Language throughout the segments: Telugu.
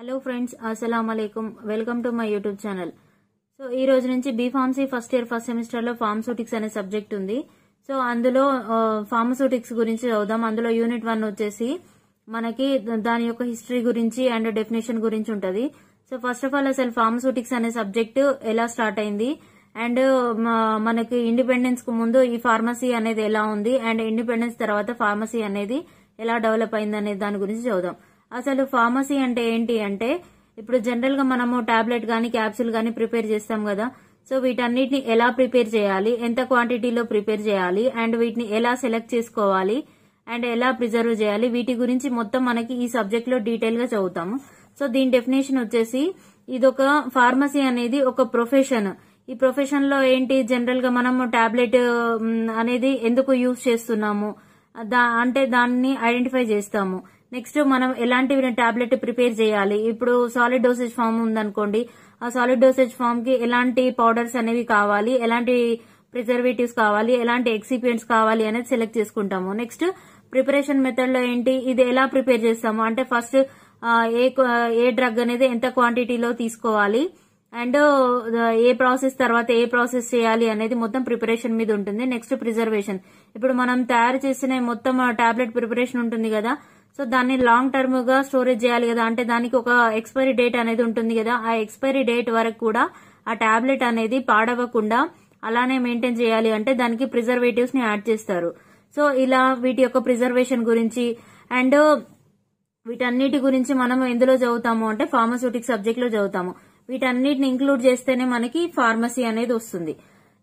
హలో ఫ్రెండ్స్ అస్సలం అయికం welcome to my YouTube channel so ఈ రోజు నుంచి బీఫార్మసీ ఫస్ట్ ఇయర్ ఫస్ట్ సెమిస్టర్లో ఫార్మసూటిక్స్ అనే సబ్జెక్ట్ ఉంది సో అందులో ఫార్మసూటిక్స్ గురించి చదువుదాం అందులో యూనిట్ వన్ వచ్చేసి మనకి దాని యొక్క హిస్టరీ గురించి అండ్ డెఫినేషన్ గురించి ఉంటుంది సో ఫస్ట్ ఆఫ్ ఆల్ అసలు ఫార్మసూటిక్స్ అనే సబ్జెక్టు ఎలా స్టార్ట్ అయింది అండ్ మనకి ఇండిపెండెన్స్ కు ముందు ఈ ఫార్మసీ అనేది ఎలా ఉంది అండ్ ఇండిపెండెన్స్ తర్వాత ఫార్మసీ అనేది ఎలా డెవలప్ అయింది అనే దాని గురించి చదువుదాం అసలు ఫార్మసీ అంటే ఏంటి అంటే ఇప్పుడు జనరల్ గా మనము టాబ్లెట్ గానీ క్యాప్సూల్ గాని ప్రిపేర్ చేస్తాం కదా సో వీటన్నిటిని ఎలా ప్రిపేర్ చేయాలి ఎంత క్వాంటిటీలో ప్రిపేర్ చేయాలి అండ్ వీటిని ఎలా సెలెక్ట్ చేసుకోవాలి అండ్ ఎలా ప్రిజర్వ్ చేయాలి వీటి గురించి మొత్తం మనకి ఈ సబ్జెక్ట్ లో డీటెయిల్ గా చదువుతాము సో దీని డెఫినేషన్ వచ్చేసి ఇదొక ఫార్మసీ అనేది ఒక ప్రొఫెషన్ ఈ ప్రొఫెషన్ లో ఏంటి జనరల్ గా మనము టాబ్లెట్ అనేది ఎందుకు యూజ్ చేస్తున్నాము అంటే దాన్ని ఐడెంటిఫై చేస్తాము నెక్స్ట్ మనం ఎలాంటి టాబ్లెట్ ప్రిపేర్ చేయాలి ఇప్పుడు సాలిడ్ డోసేజ్ ఫామ్ ఉందనుకోండి ఆ సాలిడ్ డోసేజ్ ఫామ్ కి ఎలాంటి పౌడర్స్ అనేవి కావాలి ఎలాంటి ప్రిజర్వేటివ్స్ కావాలి ఎలాంటి ఎక్సిపియంట్స్ కావాలి అనేది సెలెక్ట్ చేసుకుంటాము నెక్స్ట్ ప్రిపరేషన్ మెథడ్ లో ఏంటి ఇది ఎలా ప్రిపేర్ చేస్తాము అంటే ఫస్ట్ ఏ ఏ డ్రగ్ అనేది ఎంత క్వాంటిటీలో తీసుకోవాలి అండ్ ఏ ప్రాసెస్ తర్వాత ఏ ప్రాసెస్ చేయాలి అనేది మొత్తం ప్రిపరేషన్ మీద ఉంటుంది నెక్స్ట్ ప్రిజర్వేషన్ ఇప్పుడు మనం తయారు చేసిన మొత్తం టాబ్లెట్ ప్రిపరేషన్ ఉంటుంది కదా సో దాన్ని లాంగ్ టర్మ్ గా స్టోరేజ్ చేయాలి కదా అంటే దానికి ఒక ఎక్స్పైరీ డేట్ అనేది ఉంటుంది కదా ఆ ఎక్స్పైరీ డేట్ వరకు కూడా ఆ టాబ్లెట్ అనేది పాడవకుండా అలానే మెయింటైన్ చేయాలి అంటే దానికి ప్రిజర్వేటివ్స్ ని యాడ్ చేస్తారు సో ఇలా వీటి యొక్క ప్రిజర్వేషన్ గురించి అండ్ వీటన్నిటి గురించి మనం ఎందులో చదువుతాము అంటే ఫార్మస్యూటిక్ సబ్జెక్ట్ లో చదువుతాము వీటన్నిటిని ఇంక్లూడ్ చేస్తేనే మనకి ఫార్మసీ అనేది వస్తుంది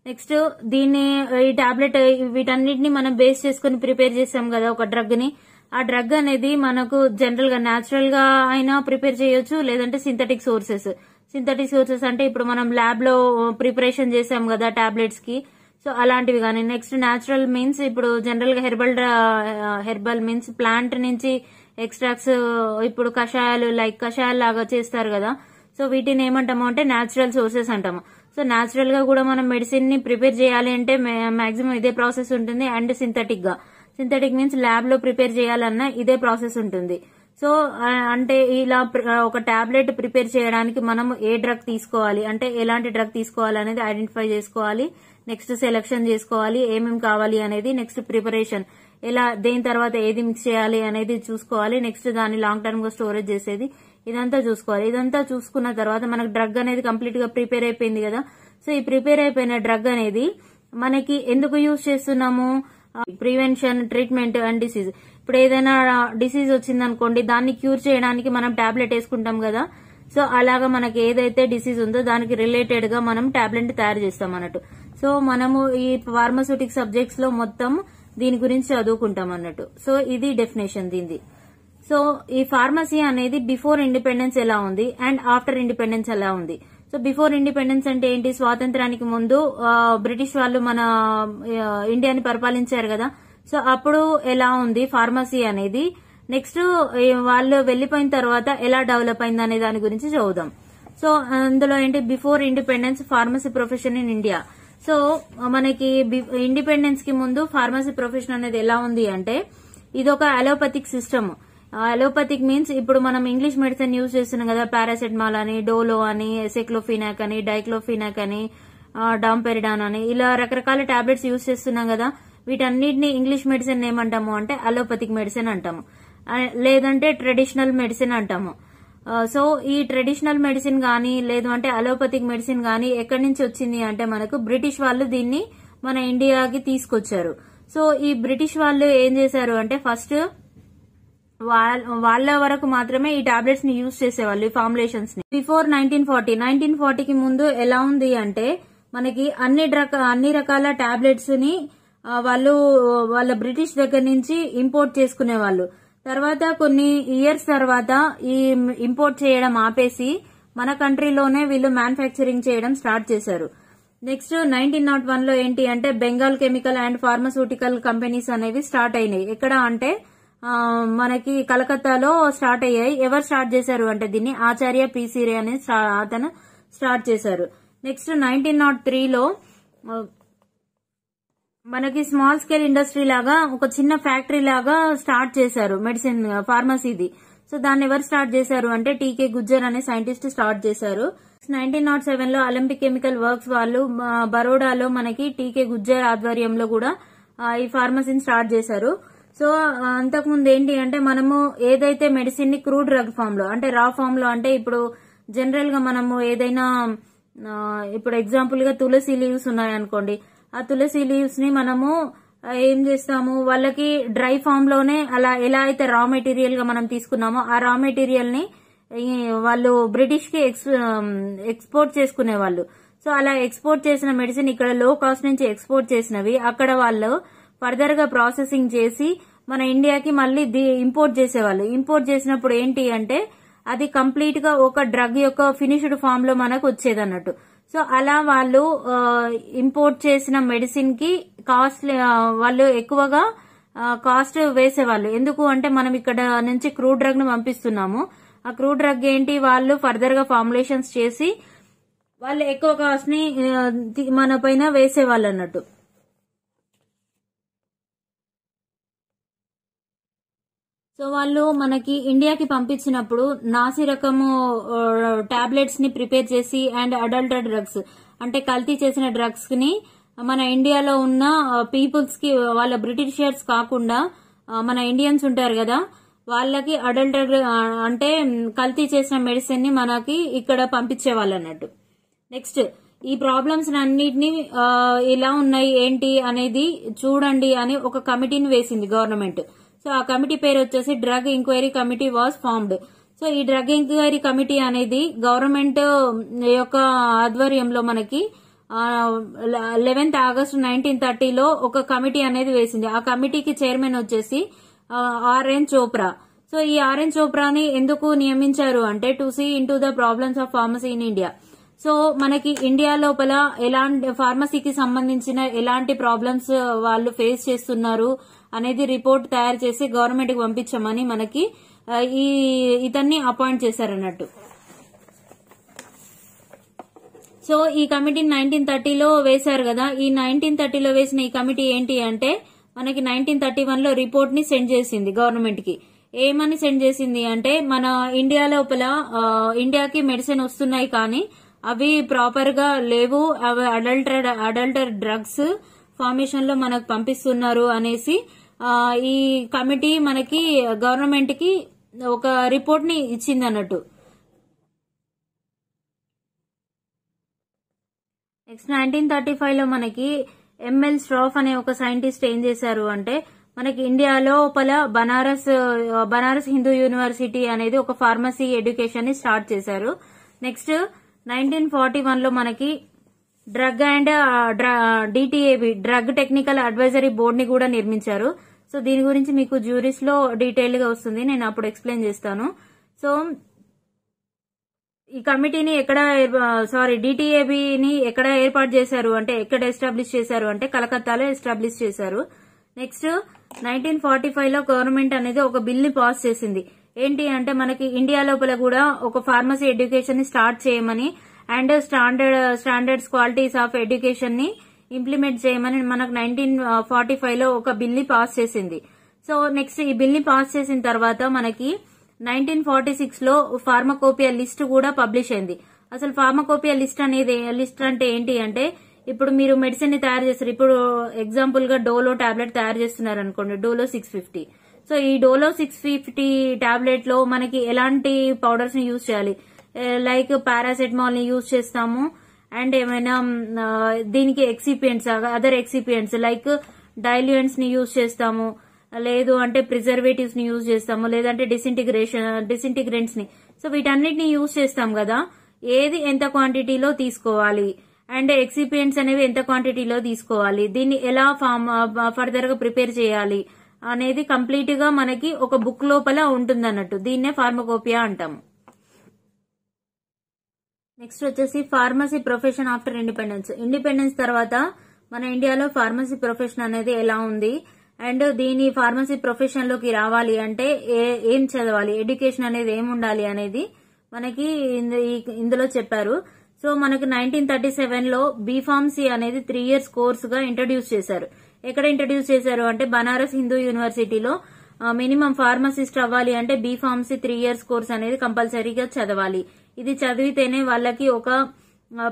నెక్స్ట్ దీన్ని ఈ టాబ్లెట్ వీటన్నిటిని మనం బేస్ చేసుకుని ప్రిపేర్ చేసాం కదా ఒక డ్రగ్ ని ఆ డ్రగ్ అనేది మనకు జనరల్ గా న్యాచురల్ గా అయినా ప్రిపేర్ చేయొచ్చు లేదంటే సింథటిక్ సోర్సెస్ సింథటిక్ సోర్సెస్ అంటే ఇప్పుడు మనం ల్యాబ్ లో ప్రిపరేషన్ చేసాం కదా టాబ్లెట్స్ కి సో అలాంటివి కానీ నెక్స్ట్ న్యాచురల్ మీన్స్ ఇప్పుడు జనరల్ గా హెర్బల్ హెర్బల్ మీన్స్ ప్లాంట్ నుంచి ఎక్స్ట్రాక్ట్స్ ఇప్పుడు కషాయాలు లైక్ కషాయాలు లాగా చేస్తారు కదా సో వీటిని ఏమంటాము అంటే న్యాచురల్ సోర్సెస్ అంటాము సో న్యాచురల్ గా కూడా మనం మెడిసిన్ ని ప్రిపేర్ చేయాలి అంటే మాక్సిమం ఇదే ప్రాసెస్ ఉంటుంది అండ్ సింథటిక్ గా సింథటిక్ మీన్స్ ల్యాబ్ లో ప్రిపేర్ చేయాలన్నా ఇదే ప్రాసెస్ ఉంటుంది సో అంటే ఇలా ఒక టాబ్లెట్ ప్రిపేర్ చేయడానికి మనం ఏ డ్రగ్ తీసుకోవాలి అంటే ఎలాంటి డ్రగ్ తీసుకోవాలి అనేది ఐడెంటిఫై చేసుకోవాలి నెక్స్ట్ సెలెక్షన్ చేసుకోవాలి ఏమేమి కావాలి అనేది నెక్స్ట్ ప్రిపరేషన్ ఎలా దేని తర్వాత ఏది మిక్స్ చేయాలి అనేది చూసుకోవాలి నెక్స్ట్ దాన్ని లాంగ్ టర్మ్ గా స్టోరేజ్ చేసేది ఇదంతా చూసుకోవాలి ఇదంతా చూసుకున్న తర్వాత మనకు డ్రగ్ అనేది కంప్లీట్ గా ప్రిపేర్ అయిపోయింది కదా సో ఈ ప్రిపేర్ అయిపోయిన డ్రగ్ అనేది మనకి ఎందుకు యూజ్ చేస్తున్నాము ప్రివెన్షన్ ట్రీట్మెంట్ అండ్ డిసీజ్ ఇప్పుడు ఏదైనా డిసీజ్ వచ్చిందనుకోండి దాన్ని క్యూర్ చేయడానికి మనం టాబ్లెట్ వేసుకుంటాం కదా సో అలాగా మనకి ఏదైతే డిసీజ్ ఉందో దానికి రిలేటెడ్ గా మనం టాబ్లెట్ తయారు చేస్తాం అన్నట్టు సో మనము ఈ ఫార్మస్యూటిక్ సబ్జెక్ట్స్ లో మొత్తం దీని గురించి చదువుకుంటాం అన్నట్టు సో ఇది డెఫినేషన్ దీనిది సో ఈ ఫార్మసీ అనేది బిఫోర్ ఇండిపెండెన్స్ ఎలా ఉంది అండ్ ఆఫ్టర్ ఇండిపెండెన్స్ ఎలా ఉంది సో బిఫోర్ ఇండిపెండెన్స్ అంటే ఏంటి స్వాతంత్రానికి ముందు బ్రిటిష్ వాళ్ళు మన ఇండియాని పరిపాలించారు కదా సో అప్పుడు ఎలా ఉంది ఫార్మసీ అనేది నెక్స్ట్ వాళ్ళు వెళ్లిపోయిన తర్వాత ఎలా డెవలప్ అయింది అనే దాని గురించి చదువుదాం సో అందులో ఏంటి before independence pharmacy profession in India so మనకి ఇండిపెండెన్స్ కి ముందు ఫార్మసీ ప్రొఫెషన్ అనేది ఎలా ఉంది అంటే ఇది ఒక అలోపతిక్ సిస్టమ్ అలోపతిక్ మీన్స్ ఇప్పుడు మనం ఇంగ్లీష్ మెడిసిన్ యూజ్ చేస్తున్నాం కదా పారాసెటమాల్ అని డోలో అని సెక్లోఫినాక్ అని డైక్లోఫినాక్ అని డాంపెరిడాన్ అని ఇలా రకరకాల టాబ్లెట్స్ యూజ్ చేస్తున్నాం కదా వీటన్నిటిని ఇంగ్లీష్ మెడిసిన్ ఏమంటాము అంటే అలోపతిక్ మెడిసిన్ అంటాము లేదంటే ట్రెడిషనల్ మెడిసిన్ అంటాము సో ఈ ట్రెడిషనల్ మెడిసిన్ కానీ లేదు అంటే అలోపతిక్ మెడిసిన్ కానీ ఎక్కడి నుంచి వచ్చింది అంటే మనకు బ్రిటిష్ వాళ్ళు దీన్ని మన ఇండియాకి తీసుకొచ్చారు సో ఈ బ్రిటిష్ వాళ్ళు ఏం చేశారు అంటే ఫస్ట్ వాళ్ళ వరకు మాత్రమే ఈ టాబ్లెట్స్ ని యూజ్ చేసేవాళ్ళు ఈ ఫార్ములేషన్స్ ని బిఫోర్ నైన్టీన్ ఫార్టీ నైన్టీన్ ఫార్టీకి ముందు ఎలా ఉంది అంటే మనకి అన్ని అన్ని రకాల టాబ్లెట్స్ ని వాళ్ళు వాళ్ళ బ్రిటిష్ దగ్గర నుంచి ఇంపోర్ట్ చేసుకునే వాళ్ళు తర్వాత కొన్ని ఇయర్స్ తర్వాత ఈ ఇంపోర్ట్ చేయడం ఆపేసి మన కంట్రీలోనే వీళ్ళు మ్యానుఫ్యాక్చరింగ్ చేయడం స్టార్ట్ చేశారు నెక్స్ట్ నైన్టీన్ నాట్ వన్ లో ఏంటి అంటే Bengal chemical and pharmaceutical companies అనేవి స్టార్ట్ అయినాయి ఎక్కడ అంటే మనకి కలకత్తాలో స్టార్ట్ అయ్యాయి ఎవరు స్టార్ట్ చేశారు అంటే దీన్ని ఆచార్య పిసిరే అని అతను స్టార్ట్ చేశారు నెక్స్ట్ నైన్టీన్ నాట్ త్రీలో మనకి స్మాల్ స్కేల్ ఇండస్ట్రీ లాగా ఒక చిన్న ఫ్యాక్టరీ లాగా స్టార్ట్ చేశారు మెడిసిన్ ఫార్మసీది సో దాన్ని ఎవరు స్టార్ట్ చేశారు అంటే టీకే గుజ్జర్ అనే సైంటిస్ట్ స్టార్ట్ చేశారు నైన్టీన్ నాట్ సెవెన్ లో అలింపిక్ కెమికల్ వర్క్స్ వాళ్ళు బరోడాలో మనకి టీకే గుజ్జర్ ఆధ్వర్యంలో కూడా ఈ ఫార్మసీని స్టార్ట్ చేశారు సో అంతకుముందు ఏంటి అంటే మనము ఏదైతే మెడిసిన్ ని క్రూడ్ డ్రగ్ ఫామ్ లో అంటే రా ఫామ్ లో అంటే ఇప్పుడు జనరల్ గా మనము ఏదైనా ఇప్పుడు ఎగ్జాంపుల్ గా తులసి లీవ్స్ ఉన్నాయనుకోండి ఆ తులసి లీవ్స్ ని మనము ఏం చేస్తాము వాళ్ళకి డ్రై ఫామ్ లోనే అలా ఎలా అయితే రా మెటీరియల్ గా మనం తీసుకున్నామో ఆ రా మెటీరియల్ ని వాళ్ళు బ్రిటిష్ కి ఎక్స్పోర్ట్ చేసుకునే వాళ్ళు సో అలా ఎక్స్పోర్ట్ చేసిన మెడిసిన్ ఇక్కడ లో కాస్ట్ నుంచి ఎక్స్పోర్ట్ చేసినవి అక్కడ వాళ్ళు ఫర్దర్ గా ప్రాసెసింగ్ చేసి మన ఇండియాకి మళ్ళీ ఇంపోర్ట్ చేసేవాళ్ళు ఇంపోర్ట్ చేసినప్పుడు ఏంటి అంటే అది కంప్లీట్ గా ఒక డ్రగ్ యొక్క ఫినిష్డ్ ఫామ్ లో మనకు వచ్చేది అన్నట్టు సో అలా వాళ్ళు ఇంపోర్ట్ చేసిన మెడిసిన్ కి కాస్ట్ వాళ్ళు ఎక్కువగా కాస్ట్ వేసేవాళ్ళు ఎందుకు అంటే మనం ఇక్కడ నుంచి క్రూ డ్రగ్ ను పంపిస్తున్నాము ఆ క్రూ డ్రగ్ ఏంటి వాళ్ళు ఫర్దర్ గా ఫార్ములేషన్స్ చేసి వాళ్ళు ఎక్కువ కాస్ట్ ని మన పైన వేసేవాళ్ళు అన్నట్టు సో వాళ్ళు మనకి ఇండియాకి పంపించినప్పుడు నాసి రకము టాబ్లెట్స్ ని ప్రిపేర్ చేసి అండ్ అడల్ట్ డ్రగ్స్ అంటే కల్తీ చేసిన డ్రగ్స్ ని మన ఇండియాలో ఉన్న పీపుల్స్ కి వాళ్ళ బ్రిటిషర్స్ కాకుండా మన ఇండియన్స్ ఉంటారు కదా వాళ్ళకి అడల్ట్ అంటే కల్తీ చేసిన మెడిసిన్ ని మనకి ఇక్కడ పంపించేవాళ్ళు అన్నట్టు నెక్స్ట్ ఈ ప్రాబ్లమ్స్ అన్నిటిని ఇలా ఉన్నాయి ఏంటి అనేది చూడండి అని ఒక కమిటీని వేసింది గవర్నమెంట్ సో ఆ కమిటీ పేరు వచ్చేసి drug enquiry committee was formed so ఈ డ్రగ్ ఎంక్వైరీ కమిటీ అనేది గవర్నమెంట్ యొక్క ఆధ్వర్యంలో మనకి లెవెన్త్ ఆగస్టు నైన్టీన్ థర్టీలో ఒక కమిటీ అనేది వేసింది ఆ కమిటీకి చైర్మన్ వచ్చేసి ఆర్ఎన్ చోప్రా సో ఈ ఆర్ఎన్ చోప్రాని ఎందుకు నియమించారు అంటే to see into the problems of pharmacy in India so మనకి ఇండియా లోపల ఎలాంటి ఫార్మసీకి సంబంధించిన ఎలాంటి ప్రాబ్లమ్స్ వాళ్ళు ఫేస్ చేస్తున్నారు అనేది రిపోర్ట్ తయారు చేసి గవర్నమెంట్ కి పంపించమని మనకి ఈ ఇతన్ని అపాయింట్ చేశారన్నట్టు సో ఈ కమిటీని నైన్టీన్ థర్టీలో వేశారు కదా ఈ నైన్టీన్ థర్టీలో వేసిన ఈ కమిటీ ఏంటి అంటే మనకి నైన్టీన్ థర్టీ వన్లో రిపోర్ట్ ని సెండ్ చేసింది గవర్నమెంట్ కి ఏమని సెండ్ చేసింది అంటే మన ఇండియా లోపల ఇండియాకి మెడిసిన్ వస్తున్నాయి కానీ అవి ప్రాపర్ గా లేవు అవి అడల్టర్ అడల్టర్ డ్రగ్స్ ఫార్మేషన్ లో మనకు పంపిస్తున్నారు అనేసి ఈ కమిటీ మనకి గవర్నమెంట్కి ఒక రిపోర్ట్ని ఇచ్చింది అన్నట్టు నెక్స్ట్ నైన్టీన్ థర్టీ ఫైవ్ లో మనకి ఎంఎల్ స్ట్రాఫ్ అనే ఒక సైంటిస్ట్ ఏం చేశారు అంటే మనకి ఇండియాలో పల బనారస్ బనారస్ హిందూ యూనివర్సిటీ అనేది ఒక ఫార్మసీ ఎడ్యుకేషన్ ని స్టార్ట్ చేశారు నెక్స్ట్ నైన్టీన్ ఫార్టీ వన్లో మనకి drug and DTAB drug technical advisory ని కూడా నిర్మించారు సో దీని గురించి మీకు జ్యూరిస్ లో డీటెయిల్ గా వస్తుంది నేను అప్పుడు ఎక్స్ప్లెయిన్ చేస్తాను సో ఈ కమిటీని ఎక్కడ సారీ డిటిఏబిని ఎక్కడ ఏర్పాటు చేశారు అంటే ఎక్కడ ఎస్టాబ్లిష్ చేశారు అంటే కలకత్తాలో ఎస్టాబ్లిష్ చేశారు నెక్స్ట్ నైన్టీన్ ఫార్టీ ఫైవ్ లో గవర్నమెంట్ అనేది ఒక బిల్ ని పాస్ చేసింది ఏంటి అంటే మనకి ఇండియా లోపల కూడా ఒక ఫార్మసీ ఎడ్యుకేషన్ ని స్టార్ట్ చేయమని and standard standards qualities of education ని ఇంప్లిమెంట్ చేయమని మనకు నైన్టీన్ ఫార్టీ ఫైవ్ లో ఒక బిల్ని పాస్ చేసింది సో నెక్స్ట్ ఈ బిల్ని పాస్ చేసిన తర్వాత మనకి నైన్టీన్ ఫార్టీ సిక్స్ లో ఫార్మకోపియా లిస్ట్ కూడా పబ్లిష్ అయింది అసలు ఫార్మకోపియా లిస్ట్ అనేది లిస్ట్ అంటే ఏంటి అంటే ఇప్పుడు మీరు మెడిసిన్ ని తయారు చేస్తారు ఇప్పుడు ఎగ్జాంపుల్ గా డోలో టాబ్లెట్ తయారు చేస్తున్నారు అనుకోండి డోలో సిక్స్ ఫిఫ్టీ సో ఈ డోలో సిక్స్ ఫిఫ్టీ టాబ్లెట్ లో మనకి ఎలాంటి పౌడర్స్ ని యూజ్ చేయాలి లైక్ పారాసెటమాల్ ని యూజ్ చేస్తాము అండ్ ఏమైనా దీనికి ఎక్సిపియంట్స్ అదర్ ఎక్సిపియంట్స్ లైక్ డైల్యూయెంట్స్ ని యూజ్ చేస్తాము లేదు అంటే ప్రిజర్వేటివ్స్ ని యూజ్ చేస్తాము లేదంటే డిసింటిగ్రేషన్ డిసింటిగ్రెంట్స్ ని సో వీటన్నిటిని యూజ్ చేస్తాం కదా ఏది ఎంత క్వాంటిటీలో తీసుకోవాలి అండ్ ఎక్సిపియంట్స్ అనేవి ఎంత క్వాంటిటీలో తీసుకోవాలి దీన్ని ఎలా ఫార్మ్ ఫర్దర్ గా ప్రిపేర్ చేయాలి అనేది కంప్లీట్ గా మనకి ఒక బుక్ లోపల ఉంటుంది అన్నట్టు దీన్నే ఫార్మకోపియా అంటాము నెక్స్ట్ వచ్చేసి pharmacy profession after independence independence తర్వాత మన ఇండియాలో ఫార్మసీ ప్రొఫెషన్ అనేది ఎలా ఉంది అండ్ దీని ఫార్మసీ ప్రొఫెషన్ లోకి రావాలి అంటే ఏం చదవాలి ఎడ్యుకేషన్ అనేది ఏం ఉండాలి అనేది మనకి ఇందులో చెప్పారు సో మనకి నైన్టీన్ థర్టీ సెవెన్ లో బీఫార్మసీ అనేది త్రీ ఇయర్స్ కోర్సు గా ఇంట్రడ్యూస్ చేశారు ఎక్కడ ఇంట్రడ్యూస్ చేశారు అంటే బనారస్ హిందూ యూనివర్సిటీలో మినిమం ఫార్మసిస్ట్ అవ్వాలి అంటే బీఫార్మసీ త్రీ ఇయర్స్ కోర్స్ అనేది కంపల్సరీగా చదవాలి ఇది చదివితేనే వాళ్ళకి ఒక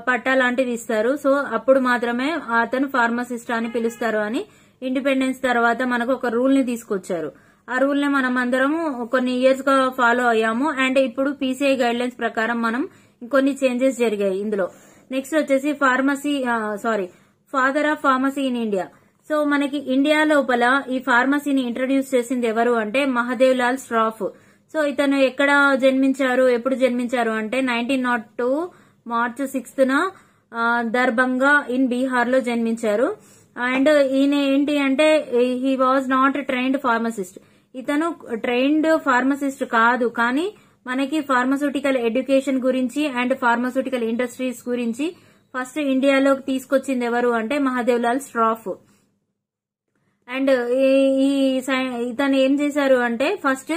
పట్టా లాంటిది ఇస్తారు సో అప్పుడు మాత్రమే అతను ఫార్మసిస్ట్ అని పిలుస్తారు అని ఇండిపెండెన్స్ తర్వాత మనకు ఒక రూల్ ని తీసుకొచ్చారు ఆ రూల్ ని మనం అందరం కొన్ని ఇయర్స్ గా ఫాలో అయ్యాము అండ్ ఇప్పుడు పీసీఐ గైడ్ లైన్స్ ప్రకారం మనం ఇంకొన్ని చేంజెస్ జరిగాయి ఇందులో నెక్స్ట్ వచ్చేసి pharmacy sorry father of pharmacy in India so మనకి ఇండియా లోపల ఈ ఫార్మసీని ఇంట్రడ్యూస్ చేసింది ఎవరు అంటే మహదేవ్ లాల్ స్ట్రాఫ్ సో ఇతను ఎక్కడ జన్మించారు ఎప్పుడు జన్మించారు అంటే nineteen nought two March sixth న దర్భంగా ఇన్ బీహార్ లో జన్మించారు అండ్ ఈయన ఏంటి అంటే he was not trained pharmacist ఇతను ట్రైన్డ్ ఫార్మసిస్ట్ కాదు కానీ మనకి ఫార్మస్యూటికల్ ఎడ్యుకేషన్ గురించి అండ్ ఫార్మస్యూటికల్ ఇండస్ట్రీస్ గురించి ఫస్ట్ ఇండియాలో తీసుకొచ్చింది ఎవరు అంటే మహాదేవ్ లాల్ స్ట్రాఫ్ అండ్ ఈ ఇతను ఏం చేశారు అంటే ఫస్ట్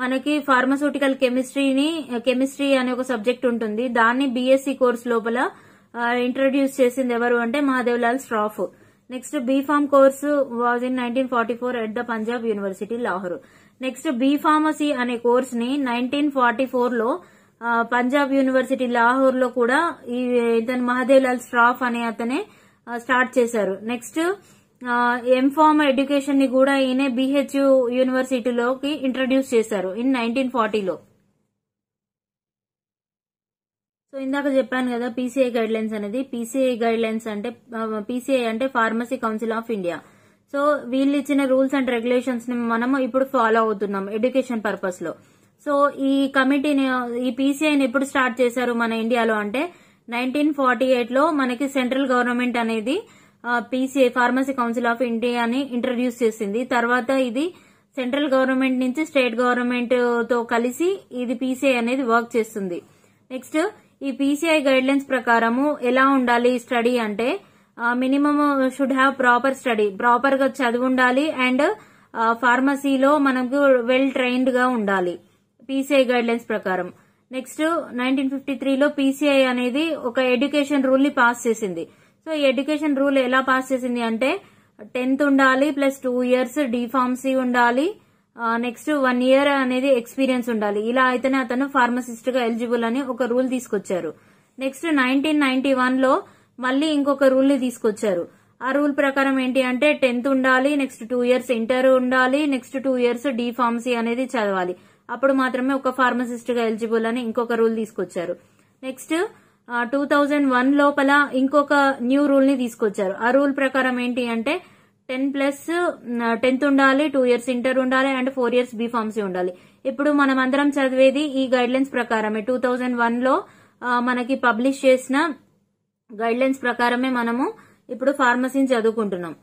మనకి ఫార్మస్యూటికల్ కెమిస్ట్రీని కెమిస్ట్రీ అనే ఒక సబ్జెక్ట్ ఉంటుంది దాన్ని బీఎస్సీ కోర్స్ లోపల ఇంట్రడ్యూస్ చేసింది ఎవరు అంటే Mahadevlal Schroff next B pharm course was in nineteen forty four at the Punjab university Lahore next B pharmacy అనే కోర్స్ ని నైన్టీన్ ఫార్టీ ఫోర్ లో పంజాబ్ యూనివర్సిటీ లాహోర్ లో కూడా ఈ ఇతను మహాదేవ్లాల్ స్ట్రాఫ్ అనే అతనే స్టార్ట్ చేశారు నెక్స్ట్ ఎంఫార్మ్ ఎడ్యుకేషన్ ని కూడా ఈయన బిహెచ్యు యూనివర్సిటీలోకి ఇంట్రడ్యూస్ చేశారు ఇన్ నైన్టీన్ ఫార్టీలో సో ఇందాక చెప్పాను కదా పీసీఐ గైడ్ లైన్స్ అనేది పీసీఐ గైడ్ లైన్స్ అంటే పీసీఐ అంటే pharmacy council of India so వీళ్ళు ఇచ్చిన రూల్స్ అండ్ రెగ్యులేషన్స్ ని మనం ఇప్పుడు ఫాలో అవుతున్నాం ఎడ్యుకేషన్ పర్పస్ లో సో ఈ కమిటీని ఈ పీసీఐని ఎప్పుడు స్టార్ట్ చేశారు మన ఇండియాలో అంటే నైన్టీన్ ఫార్టీ ఎయిట్ లో మనకి సెంట్రల్ గవర్నమెంట్ అనేది పీసీఐ ఫార్మసీ కౌన్సిల్ ఆఫ్ ఇండియాని ఇంట్రడ్యూస్ చేసింది తర్వాత ఇది సెంట్రల్ గవర్నమెంట్ నుంచి స్టేట్ గవర్నమెంట్ uh, తో కలిసి ఇది పీసీఐ అనేది వర్క్ చేస్తుంది నెక్స్ట్ ఈ పీసీఐ గైడ్ లైన్స్ ప్రకారము ఎలా ఉండాలి స్టడీ అంటే minimum should have proper study proper గా చదివి ఉండాలి అండ్ ఫార్మసీలో మనకు వెల్ ట్రైన్డ్ గా ఉండాలి పీసీఐ గైడ్ లైన్స్ ప్రకారం నెక్స్ట్ నైన్టీన్ ఫిఫ్టీ త్రీలో పీసీఐ అనేది ఒక ఎడ్యుకేషన్ రూల్ ని పాస్ చేసింది సో ఈ ఎడ్యుకేషన్ రూల్ ఎలా పాస్ చేసింది అంటే టెన్త్ ఉండాలి ప్లస్ టూ ఇయర్స్ డిఫార్మసీ ఉండాలి నెక్స్ట్ వన్ ఇయర్ అనేది ఎక్స్పీరియన్స్ ఉండాలి ఇలా అయితేనే అతను ఫార్మసిస్ట్ గా ఎలిజిబుల్ అని ఒక రూల్ తీసుకొచ్చారు నెక్స్ట్ నైన్టీన్ నైన్టీ వన్ లో మళ్ళీ ఇంకొక రూల్ ని తీసుకొచ్చారు ఆ రూల్ ప్రకారం ఏంటి అంటే టెన్త్ ఉండాలి నెక్స్ట్ టూ ఇయర్స్ ఇంటర్ ఉండాలి నెక్స్ట్ టూ ఇయర్స్ డిఫార్మసీ అనేది చదవాలి అప్పుడు మాత్రమే ఒక ఫార్మసిస్ట్ గా ఎలిజిబుల్ అని ఇంకొక రూల్ తీసుకొచ్చారు నెక్స్ట్ టూ థౌజండ్ వన్ లోపల ఇంకొక న్యూ రూల్ ని తీసుకొచ్చారు ఆ రూల్ ప్రకారం ఏంటి అంటే టెన్ ప్లస్ టెన్త్ ఉండాలి టూ ఇయర్స్ ఇంటర్ ఉండాలి and four years B pharmacy ఉండాలి ఇప్పుడు మనం అందరం చదివేది ఈ గైడ్ లైన్స్ ప్రకారమే టూ థౌజండ్ వన్ లో మనకి పబ్లిష్ చేసిన గైడ్ లైన్స్ ప్రకారమే మనము ఇప్పుడు ఫార్మసీని చదువుకుంటున్నాం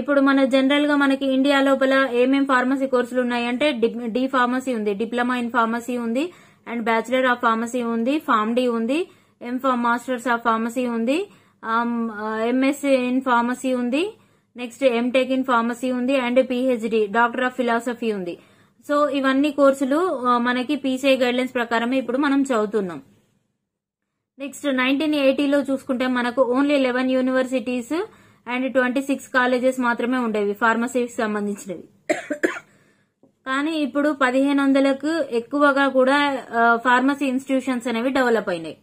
ఇప్పుడు మన జనరల్ గా మనకి ఇండియా లోపల ఏమేం ఫార్మసీ కోర్సులు ఉన్నాయంటే డి ఫార్మసీ ఉంది డిప్లొమా ఇన్ ఫార్మసీ ఉంది అండ్ బ్యాచిలర్ ఆఫ్ ఫార్మసీ ఉంది ఫామ్ ఉంది ఎం మాస్టర్స్ ఆఫ్ ఫార్మసీ ఉంది ఎంఎస్సీ ఇన్ ఫార్మసీ ఉంది నెక్స్ట్ ఎంటెక్ ఇన్ ఫార్మసీ ఉంది and PhD doctor of philosophy ఉంది సో ఇవన్నీ కోర్సులు uh, మనకి పీసీఐ గైడ్లైన్స్ ప్రకారమే ఇప్పుడు మనం చదువుతున్నాం నెక్స్ట్ నైన్టీన్ ఎయిటీలో చూసుకుంటే మనకు only eleven universities and twenty six colleges మాత్రమే ఉండేవి ఫార్మసీకి సంబంధించినవి కానీ ఇప్పుడు పదిహేను వందలకు ఎక్కువగా కూడా ఫార్మసీ uh, ఇన్స్టిట్యూషన్స్ అనేవి డెవలప్ అయినాయి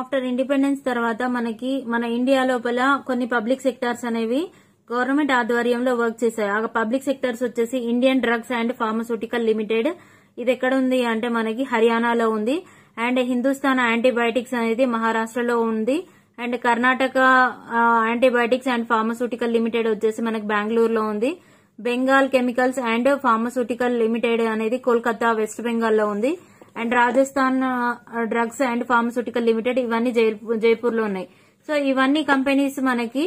ఆఫ్టర్ ఇండిపెండెన్స్ తర్వాత మనకి మన ఇండియా లోపల కొన్ని పబ్లిక్ సెక్టార్స్ అనేవి గవర్నమెంట్ ఆధ్వర్యంలో వర్క్ చేశాయి ఆ పబ్లిక్ సెక్టార్స్ వచ్చేసి Indian drugs and pharmaceutical limited ఇది ఎక్కడ ఉంది అంటే మనకి హర్యానాలో ఉంది అండ్ హిందుస్థాన్ యాంటీబయాటిక్స్ అనేది మహారాష్ట్రలో ఉంది and Karnataka antibiotics and pharmaceutical limited వచ్చేసి మనకి బెంగళూరులో ఉంది Bengal chemicals and pharmaceutical limited అనేది కోల్కతా వెస్ట్ బెంగాల్లో ఉంది and Rajasthan drugs and pharmaceutical limited ఇవన్నీ జైపూర్ లో ఉన్నాయి సో ఇవన్నీ కంపెనీస్ మనకి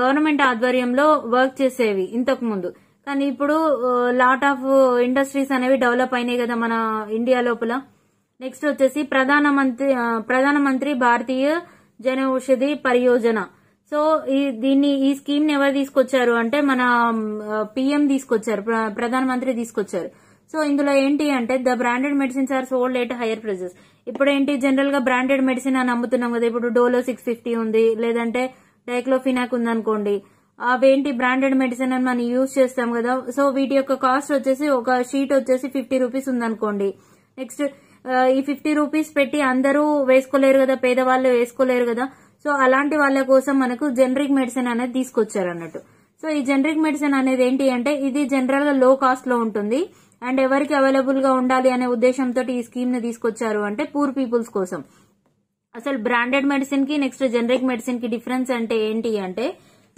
గవర్నమెంట్ ఆధ్వర్యంలో వర్క్ చేసేవి ఇంతకు ముందు కానీ ఇప్పుడు లాట్ ఆఫ్ ఇండస్ట్రీస్ అనేవి డెవలప్ అయినాయి కదా మన ఇండియా లోపల నెక్స్ట్ వచ్చేసి ప్రధానమంత్రి ప్రధానమంత్రి భారతీయ జన ఔషధి పరియోజన సో ఈ దీన్ని ఈ స్కీమ్ ఎవరు తీసుకొచ్చారు అంటే మన పిఎం తీసుకొచ్చారు ప్రధానమంత్రి తీసుకొచ్చారు సో ఇందులో ఏంటి అంటే the branded medicines are sold at higher prices ఇప్పుడు ఏంటి జనరల్ గా బ్రాండెడ్ మెడిసిన్ అని అమ్ముతున్నాం కదా ఇప్పుడు డోలో సిక్స్ ఫిఫ్టీ ఉంది లేదంటే డైక్లోఫినాక్ ఉంది అనుకోండి అవేంటి బ్రాండెడ్ మెడిసిన్ అని మనం యూజ్ చేస్తాం కదా సో వీటి యొక్క కాస్ట్ వచ్చేసి ఒక షీట్ వచ్చేసి ఫిఫ్టీ రూపీస్ ఉందనుకోండి నెక్స్ట్ ఈ ఫిఫ్టీ రూపీస్ పెట్టి అందరూ వేసుకోలేరు కదా పేదవాళ్ళు వేసుకోలేరు కదా సో అలాంటి వాళ్ళ కోసం మనకు జనరిక్ మెడిసిన్ అనేది తీసుకొచ్చారు అన్నట్టు సో ఈ జనరిక్ మెడిసిన్ అనేది ఏంటి అంటే ఇది జనరల్ గా లో కాస్ట్ లో ఉంటుంది అండ్ ఎవరికి అవైలబుల్ గా ఉండాలి అనే ఉద్దేశంతో ఈ స్కీమ్ ని తీసుకొచ్చారు అంటే పూర్ పీపుల్స్ కోసం అసలు బ్రాండెడ్ మెడిసిన్ కి నెక్స్ట్ జనరిక్ మెడిసిన్ కి డిఫరెన్స్ అంటే ఏంటి అంటే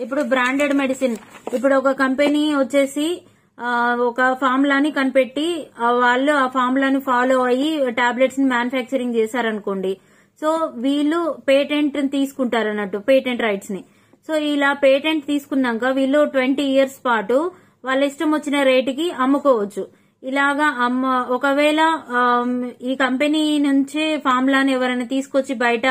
ఇప్పుడు బ్రాండెడ్ మెడిసిన్ ఇప్పుడు ఒక కంపెనీ వచ్చేసి ఒక ఫార్ములాని కనిపెట్టి వాళ్ళు ఆ ఫార్ములాని ఫాలో అయ్యి టాబ్లెట్స్ ని మ్యానుఫ్యాక్చరింగ్ చేశారనుకోండి సో వీళ్ళు పేటెంట్ తీసుకుంటారు అన్నట్టు పేటెంట్ రైట్స్ ని సో ఇలా పేటెంట్ తీసుకున్నాక వీళ్ళు ట్వంటీ ఇయర్స్ పాటు వాళ్ళ ఇష్టం వచ్చిన రేటుకి అమ్ముకోవచ్చు ఇలాగా అమ్మ ఒకవేళ ఈ కంపెనీ నుంచి ఫార్ములాని ఎవరైనా తీసుకొచ్చి బయట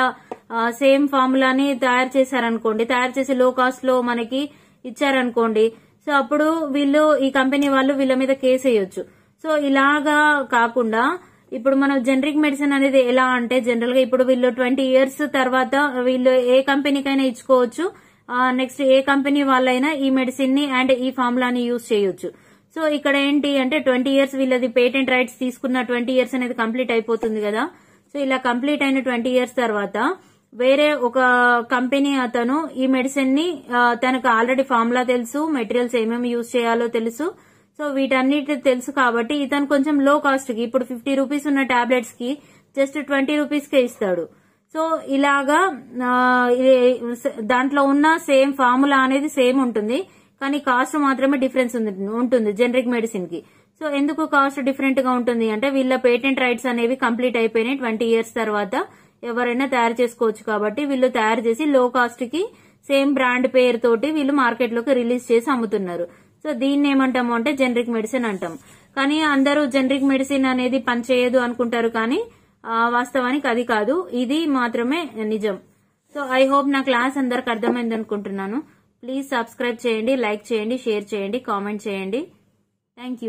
సేమ్ ఫార్ములాని తయారు చేశారనుకోండి తయారు చేసి లో కాస్ట్ లో మనకి ఇచ్చారనుకోండి సో అప్పుడు వీళ్ళు ఈ కంపెనీ వాళ్ళు వీళ్ళ మీద కేసు వేయొచ్చు సో ఇలాగా కాకుండా ఇప్పుడు మనం జనరిక్ మెడిసిన్ అనేది ఎలా అంటే జనరల్ గా ఇప్పుడు వీళ్ళు ట్వంటీ ఇయర్స్ తర్వాత వీళ్ళు ఏ కంపెనీకైనా ఇచ్చుకోవచ్చు నెక్స్ట్ ఏ కంపెనీ వాళ్ళైనా ఈ మెడిసిన్ ని అండ్ ఈ ఫార్ములాని యూజ్ చేయొచ్చు సో ఇక్కడ ఏంటి అంటే ట్వంటీ ఇయర్స్ వీళ్ళది పేటెంట్ రైట్స్ తీసుకున్న ట్వంటీ ఇయర్స్ అనేది కంప్లీట్ అయిపోతుంది కదా సో ఇలా కంప్లీట్ అయిన ట్వంటీ ఇయర్స్ తర్వాత వేరే ఒక కంపెనీ అతను ఈ మెడిసిన్ ని తనకు ఆల్రెడీ ఫార్ములా తెలుసు మెటీరియల్స్ ఏమేమి యూజ్ చేయాలో తెలుసు సో వీటన్నిటి తెలుసు కాబట్టి ఇతను కొంచెం లో కాస్ట్ కి ఇప్పుడు ఫిఫ్టీ రూపీస్ ఉన్న టాబ్లెట్స్ కి జస్ట్ ట్వంటీ రూపీస్ కే ఇస్తాడు సో ఇలాగా దాంట్లో ఉన్న సేమ్ ఫార్ములా అనేది సేమ్ ఉంటుంది కానీ కాస్ట్ మాత్రమే డిఫరెన్స్ ఉంటుంది జనరిక్ మెడిసిన్ కి సో ఎందుకు కాస్ట్ డిఫరెంట్ గా ఉంటుంది అంటే వీళ్ళ పేటెంట్ రైట్స్ అనేవి కంప్లీట్ అయిపోయినాయి ట్వంటీ ఇయర్స్ తర్వాత ఎవరైనా తయారు చేసుకోవచ్చు కాబట్టి వీళ్ళు తయారు చేసి లో కాస్ట్ కి సేమ్ బ్రాండ్ పేరు తోటి వీళ్ళు మార్కెట్ లోకి రిలీజ్ చేసి అమ్ముతున్నారు సో దీన్ని ఏమంటాము అంటే జనరిక్ మెడిసిన్ అంటాం కానీ అందరూ జనరిక్ మెడిసిన్ అనేది పనిచేయదు అనుకుంటారు కానీ వాస్తవానికి అది కాదు ఇది మాత్రమే నిజం సో ఐ హోప్ నా క్లాస్ అందరికి అర్థమైంది అనుకుంటున్నాను ప్లీజ్ సబ్స్క్రైబ్ చేయండి లైక్ చేయండి షేర్ చేయండి కామెంట్ చేయండి థ్యాంక్